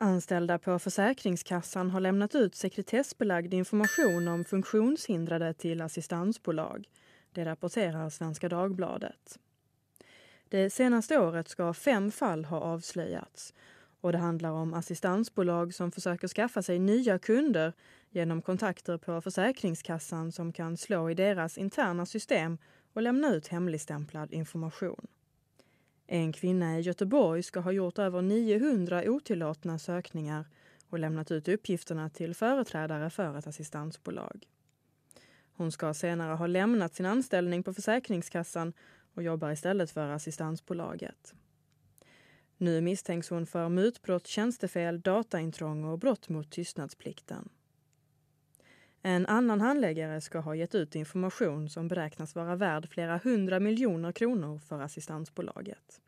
Anställda på Försäkringskassan har lämnat ut sekretessbelagd information om funktionshindrade till assistansbolag. Det rapporterar Svenska Dagbladet. Det senaste året ska fem fall ha avslöjats. Och det handlar om assistansbolag som försöker skaffa sig nya kunder genom kontakter på Försäkringskassan som kan slå i deras interna system och lämna ut hemligstämplad information. En kvinna i Göteborg ska ha gjort över 900 otillåtna sökningar och lämnat ut uppgifterna till företrädare för ett assistansbolag. Hon ska senare ha lämnat sin anställning på Försäkringskassan och jobbar istället för assistansbolaget. Nu misstänks hon för mutbrott, tjänstefel, dataintrång och brott mot tystnadsplikten. En annan handläggare ska ha gett ut information som beräknas vara värd flera hundra miljoner kronor för assistansbolaget.